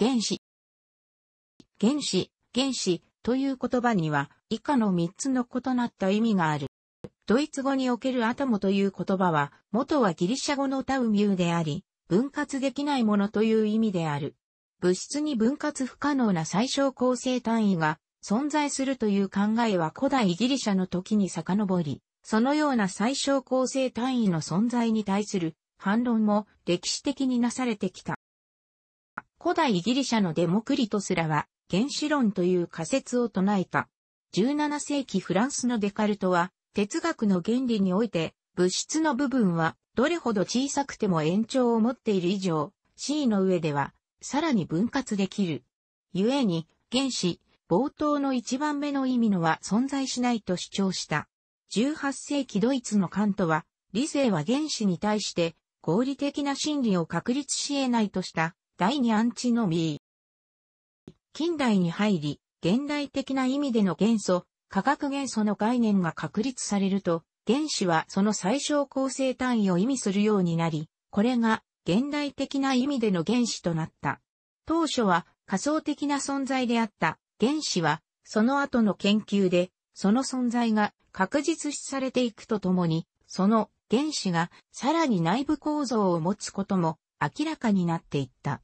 原子。原子、原子という言葉には以下の3つの異なった意味がある。ドイツ語におけるアトモという言葉は、元はギリシャ語のタウミューであり、分割できないものという意味である。物質に分割不可能な最小構成単位が存在するという考えは古代ギリシャの時に遡り、そのような最小構成単位の存在に対する反論も歴史的になされてきた。古代ギリシャのデモクリトスらは、原子論という仮説を唱えた。17世紀フランスのデカルトは、哲学の原理において、物質の部分は、どれほど小さくても延長を持っている以上、C の上では、さらに分割できる。故に、原子、冒頭の一番目の意味のは存在しないと主張した。18世紀ドイツのカントは、理性は原子に対して合理的な真理を確立し得ないとした第二アンチノミー。近代に入り、現代的な意味での元素、化学元素の概念が確立されると、原子はその最小構成単位を意味するようになり、これが現代的な意味での原子となった。当初は仮想的な存在であった原子は、その後の研究で、その存在が確実視されていくとともに、その原子がさらに内部構造を持つことも明らかになっていった。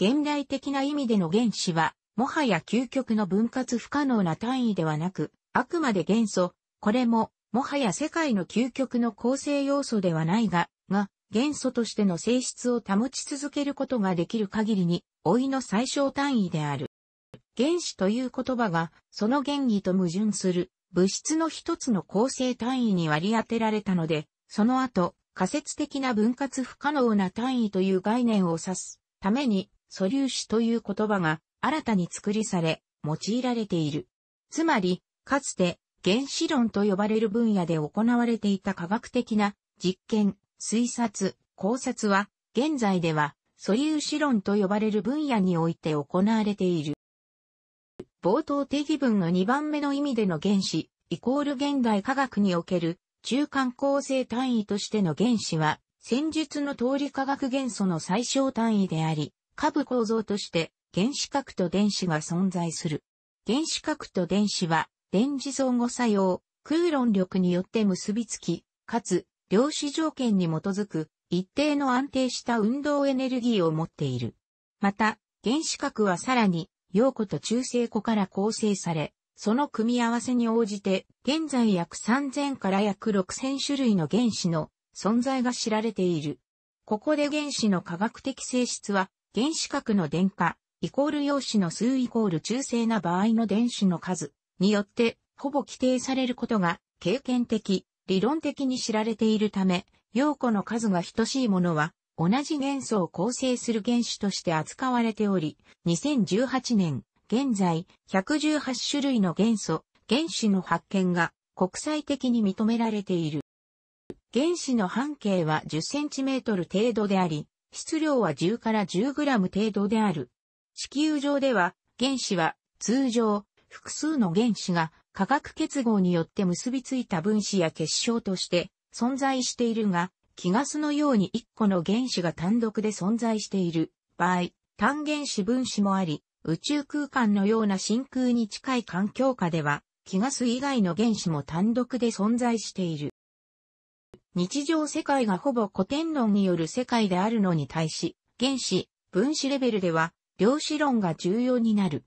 現代的な意味での原子は、もはや究極の分割不可能な単位ではなく、あくまで元素、これも、もはや世界の究極の構成要素ではないが、が、元素としての性質を保ち続けることができる限りに、老いの最小単位である。原子という言葉が、その原理と矛盾する、物質の一つの構成単位に割り当てられたので、その後、仮説的な分割不可能な単位という概念を指すために、素粒子という言葉が新たに作りされ、用いられている。つまり、かつて原子論と呼ばれる分野で行われていた科学的な実験、推察、考察は、現在では素粒子論と呼ばれる分野において行われている。冒頭定義文の2番目の意味での原子、イコール現代科学における中間構成単位としての原子は、戦術の通り科学元素の最小単位であり、下部構造として原子核と電子が存在する。原子核と電子は電磁相互作用、空論力によって結びつき、かつ量子条件に基づく一定の安定した運動エネルギーを持っている。また、原子核はさらに、陽子と中性子から構成され、その組み合わせに応じて、現在約3000から約6000種類の原子の存在が知られている。ここで原子の科学的性質は原子核の電荷、イコール陽子の数イコール中性な場合の電子の数によって、ほぼ規定されることが、経験的、理論的に知られているため、陽子の数が等しいものは、同じ元素を構成する原子として扱われており、2018年、現在、118種類の元素、原子の発見が国際的に認められている。原子の半径は1 0トル程度であり、質量は10から 10g 程度である。地球上では、原子は通常、複数の原子が化学結合によって結びついた分子や結晶として存在しているが、気ガスのように1個の原子が単独で存在している場合、単原子分子もあり、宇宙空間のような真空に近い環境下では、気ガス以外の原子も単独で存在している。日常世界がほぼ古典論による世界であるのに対し、原子、分子レベルでは、量子論が重要になる。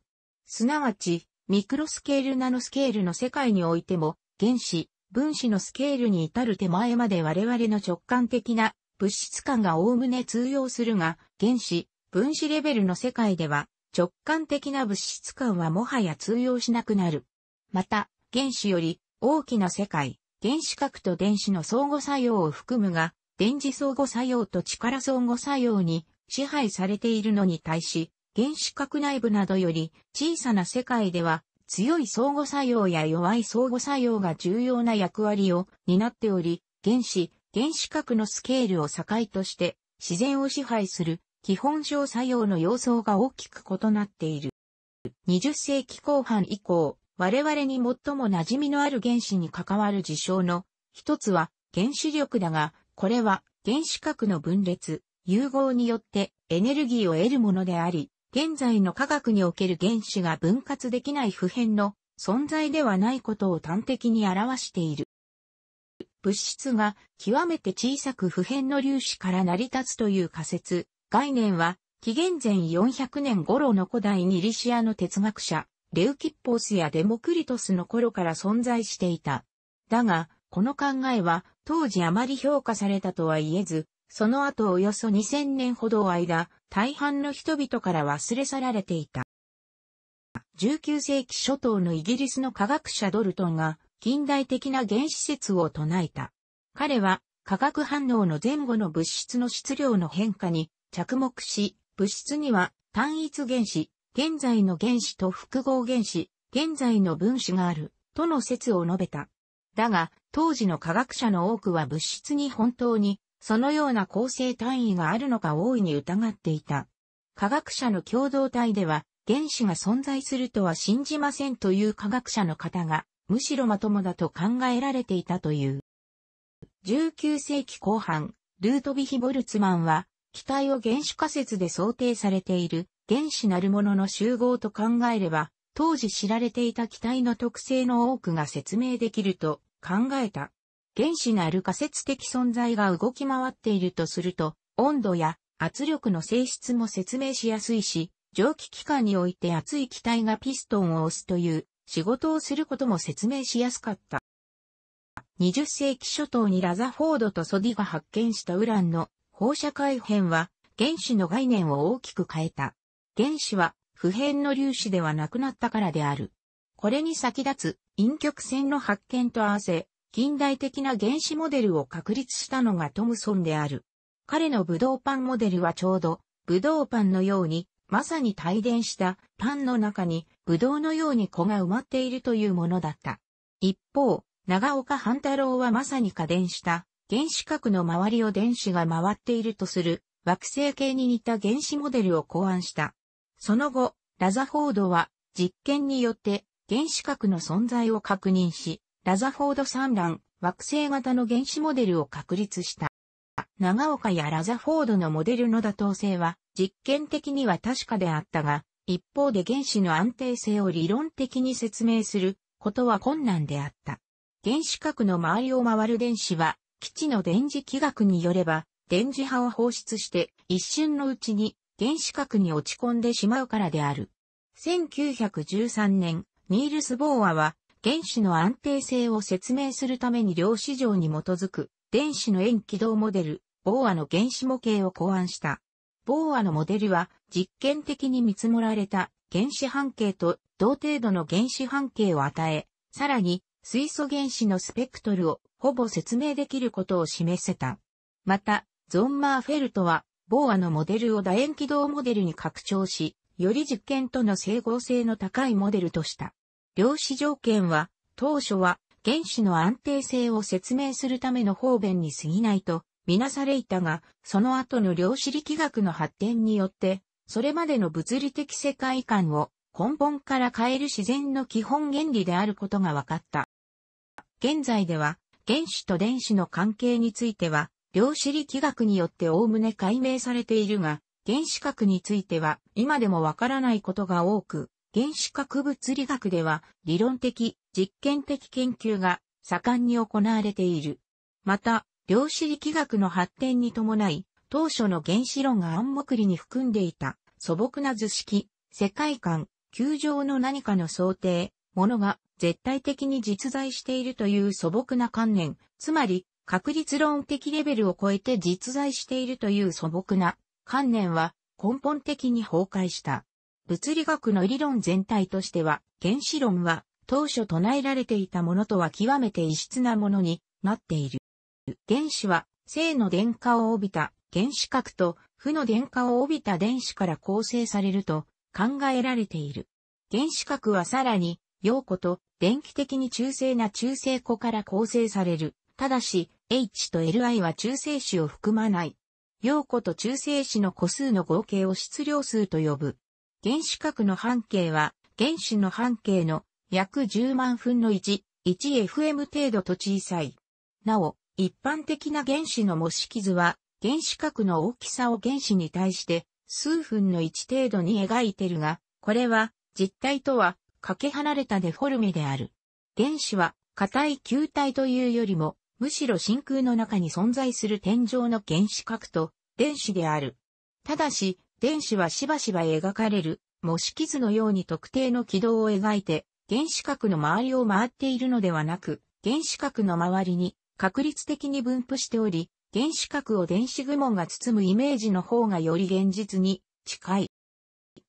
すなわち、ミクロスケールナノスケールの世界においても、原子、分子のスケールに至る手前まで我々の直感的な物質感が概ね通用するが、原子、分子レベルの世界では、直感的な物質感はもはや通用しなくなる。また、原子より大きな世界、原子核と電子の相互作用を含むが、電磁相互作用と力相互作用に支配されているのに対し、原子核内部などより小さな世界では強い相互作用や弱い相互作用が重要な役割を担っており、原子、原子核のスケールを境として自然を支配する基本上作用の様相が大きく異なっている。20世紀後半以降、我々に最も馴染みのある原子に関わる事象の一つは原子力だが、これは原子核の分裂、融合によってエネルギーを得るものであり、現在の科学における原子が分割できない普遍の存在ではないことを端的に表している。物質が極めて小さく普遍の粒子から成り立つという仮説、概念は紀元前400年頃の古代ニリシアの哲学者、レウキッポースやデモクリトスの頃から存在していた。だが、この考えは当時あまり評価されたとは言えず、その後およそ2000年ほど間、大半の人々から忘れ去られていた。19世紀初頭のイギリスの科学者ドルトンが近代的な原子説を唱えた。彼は化学反応の前後の物質の質量の変化に着目し、物質には単一原子、現在の原子と複合原子、現在の分子がある、との説を述べた。だが、当時の科学者の多くは物質に本当に、そのような構成単位があるのか大いに疑っていた。科学者の共同体では、原子が存在するとは信じませんという科学者の方が、むしろまともだと考えられていたという。19世紀後半、ルートヴィヒ・ボルツマンは、機体を原子仮説で想定されている原子なるものの集合と考えれば、当時知られていた機体の特性の多くが説明できると考えた。原子なる仮説的存在が動き回っているとすると、温度や圧力の性質も説明しやすいし、蒸気機関において熱い気体がピストンを押すという仕事をすることも説明しやすかった。20世紀初頭にラザフォードとソディが発見したウランの放射改変は原子の概念を大きく変えた。原子は普遍の粒子ではなくなったからである。これに先立つ陰極線の発見と合わせ、近代的な原子モデルを確立したのがトムソンである。彼のブドウパンモデルはちょうど、ブドウパンのように、まさに帯電したパンの中に、ブドウのように子が埋まっているというものだった。一方、長岡半太郎はまさに家電した原子核の周りを電子が回っているとする惑星系に似た原子モデルを考案した。その後、ラザフォードは実験によって原子核の存在を確認し、ラザフォード産卵惑星型の原子モデルを確立した。長岡やラザフォードのモデルの妥当性は実験的には確かであったが、一方で原子の安定性を理論的に説明することは困難であった。原子核の周りを回る電子は基地の電磁気学によれば、電磁波を放出して一瞬のうちに原子核に落ち込んでしまうからである。1913年、ニールス・ボーアは原子の安定性を説明するために量子上に基づく電子の円軌道モデル、ボーアの原子模型を考案した。ボーアのモデルは実験的に見積もられた原子半径と同程度の原子半径を与え、さらに水素原子のスペクトルをほぼ説明できることを示せた。また、ゾンマーフェルトは、ボーアのモデルを楕円軌道モデルに拡張し、より実験との整合性の高いモデルとした。量子条件は、当初は原子の安定性を説明するための方便に過ぎないとみなされいたが、その後の量子力学の発展によって、それまでの物理的世界観を根本から変える自然の基本原理であることが分かった。現在では、原子と電子の関係については、量子力学によっておおむね解明されているが、原子核については今でもわからないことが多く、原子核物理学では理論的、実験的研究が盛んに行われている。また、量子力学の発展に伴い、当初の原子論が暗黙理に含んでいた素朴な図式、世界観、球状の何かの想定、ものが絶対的に実在しているという素朴な観念、つまり確率論的レベルを超えて実在しているという素朴な観念は根本的に崩壊した。物理学の理論全体としては、原子論は当初唱えられていたものとは極めて異質なものになっている。原子は正の電荷を帯びた原子核と負の電荷を帯びた電子から構成されると考えられている。原子核はさらに陽子と電気的に中性な中性子から構成される。ただし、H と Li は中性子を含まない。陽子と中性子の個数の合計を質量数と呼ぶ。原子核の半径は、原子の半径の約10万分の1、1fm 程度と小さい。なお、一般的な原子の模式図は、原子核の大きさを原子に対して数分の1程度に描いてるが、これは実体とはかけ離れたデフォルメである。原子は硬い球体というよりも、むしろ真空の中に存在する天井の原子核と電子である。ただし、電子はしばしば描かれる模式図のように特定の軌道を描いて、原子核の周りを回っているのではなく、原子核の周りに確率的に分布しており、原子核を電子雲が包むイメージの方がより現実に近い。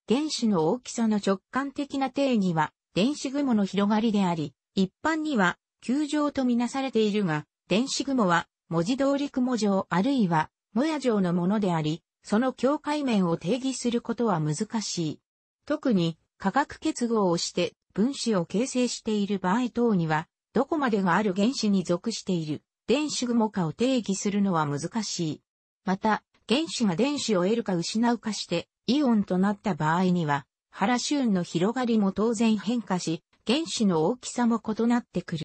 原子の大きさの直感的な定義は、電子雲の広がりであり、一般には、球状とみなされているが、電子雲は、文字通り雲状あるいは、もや状のものであり、その境界面を定義することは難しい。特に、化学結合をして分子を形成している場合等には、どこまでがある原子に属している電子雲かを定義するのは難しい。また、原子が電子を得るか失うかして、イオンとなった場合には、ーンの広がりも当然変化し、原子の大きさも異なってくる。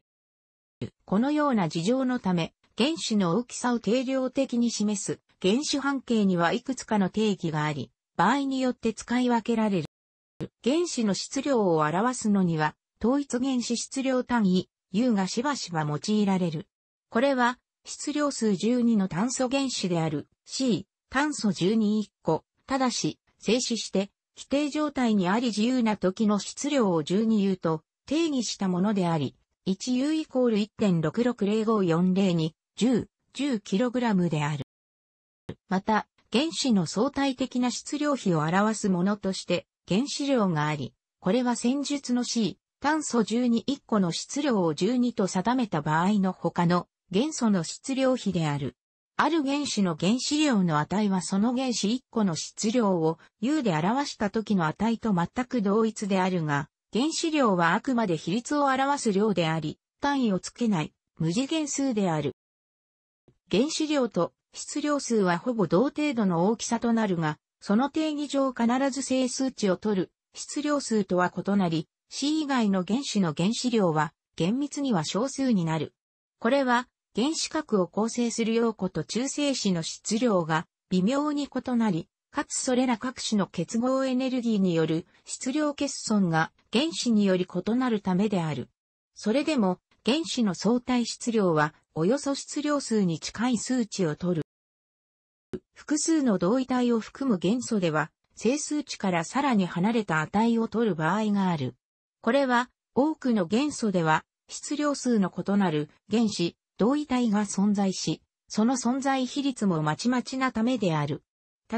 このような事情のため、原子の大きさを定量的に示す原子半径にはいくつかの定義があり、場合によって使い分けられる。原子の質量を表すのには、統一原子質量単位 U がしばしば用いられる。これは、質量数12の炭素原子である C、炭素12 1個、ただし、静止して、規定状態にあり自由な時の質量を12 U と定義したものであり、1U イコール1.660540に10、10kg である。また、原子の相対的な質量比を表すものとして原子量があり、これは戦術の C、炭素12 1個の質量を12と定めた場合の他の元素の質量比である。ある原子の原子量の値はその原子1個の質量を U で表した時の値と全く同一であるが、原子量はあくまで比率を表す量であり、単位をつけない無次元数である。原子量と質量数はほぼ同程度の大きさとなるが、その定義上必ず整数値を取る質量数とは異なり、C 以外の原子の原子量は厳密には小数になる。これは原子核を構成する陽子と中性子の質量が微妙に異なり、かつそれら各種の結合エネルギーによる質量欠損が原子により異なるためである。それでも原子の相対質量はおよそ質量数に近い数値を取る。複数の同位体を含む元素では整数値からさらに離れた値を取る場合がある。これは多くの元素では質量数の異なる原子同位体が存在し、その存在比率もまちまちなためである。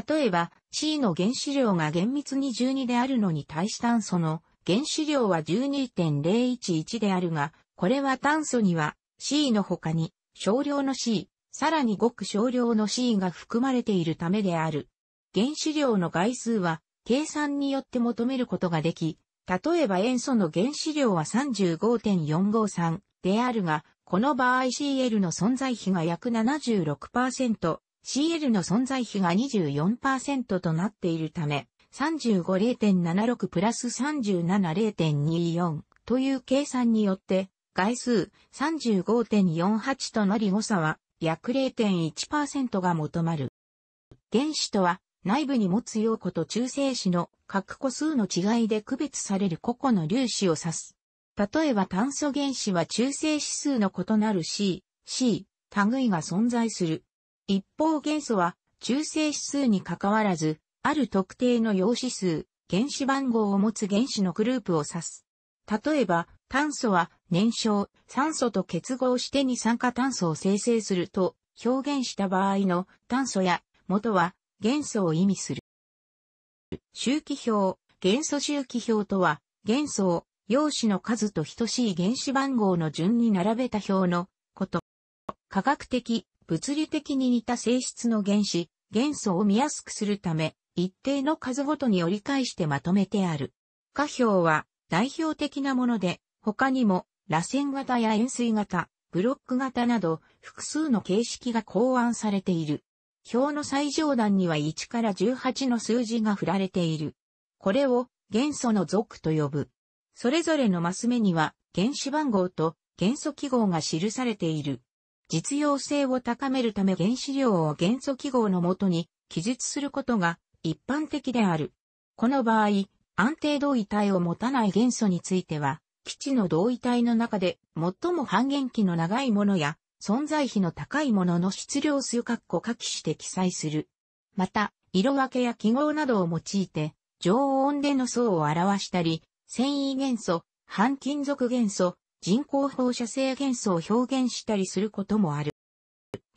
例えば、C の原子量が厳密に12であるのに対し炭素の原子量は12.011であるが、これは炭素には C の他に少量の C、さらにごく少量の C が含まれているためである。原子量の概数は計算によって求めることができ、例えば塩素の原子量は35.453であるが、この場合 CL の存在比が約76%、CL の存在比が24%となっているため、35.76プラス37.24という計算によって、概数35.48となり誤差は約0.1%が求まる。原子とは内部に持つ陽子と中性子の各個数の違いで区別される個々の粒子を指す。例えば炭素原子は中性指数の異なる C、C、類が存在する。一方元素は中性指数に関わらず、ある特定の陽子数、原子番号を持つ原子のグループを指す。例えば、炭素は燃焼、酸素と結合して二酸化炭素を生成すると表現した場合の炭素や元は元素を意味する。周期表、元素周期表とは、元素を陽子の数と等しい原子番号の順に並べた表のこと。科学的、物理的に似た性質の原子、元素を見やすくするため、一定の数ごとに折り返してまとめてある。下表は代表的なもので、他にも、螺旋型や円錐型、ブロック型など、複数の形式が考案されている。表の最上段には1から18の数字が振られている。これを元素の属と呼ぶ。それぞれのマス目には原子番号と元素記号が記されている。実用性を高めるため原子量を元素記号のもとに記述することが一般的である。この場合、安定同位体を持たない元素については、基地の同位体の中で最も半減期の長いものや存在比の高いものの質量数括弧下記して記載する。また、色分けや記号などを用いて、常温での層を表したり、繊維元素、半金属元素、人工放射性元素を表現したりすることもある。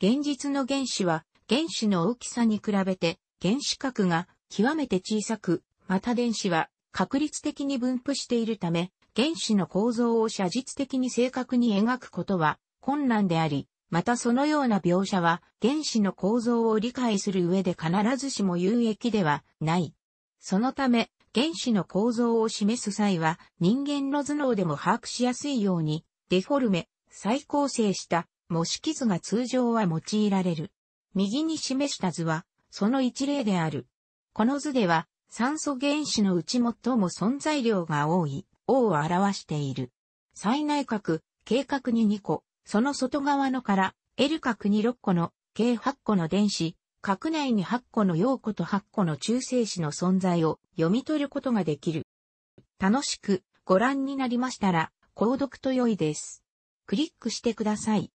現実の原子は原子の大きさに比べて原子核が極めて小さく、また電子は確率的に分布しているため、原子の構造を写実的に正確に描くことは困難であり、またそのような描写は原子の構造を理解する上で必ずしも有益ではない。そのため、原子の構造を示す際は人間の頭脳でも把握しやすいようにデフォルメ、再構成した模式図が通常は用いられる。右に示した図はその一例である。この図では酸素原子のうち最も存在量が多い O を表している。最内角、計画に2個、その外側のから L 角に6個の計8個の電子、核内に8個の陽子と8個の中性子の存在を読み取ることができる。楽しくご覧になりましたら、購読と良いです。クリックしてください。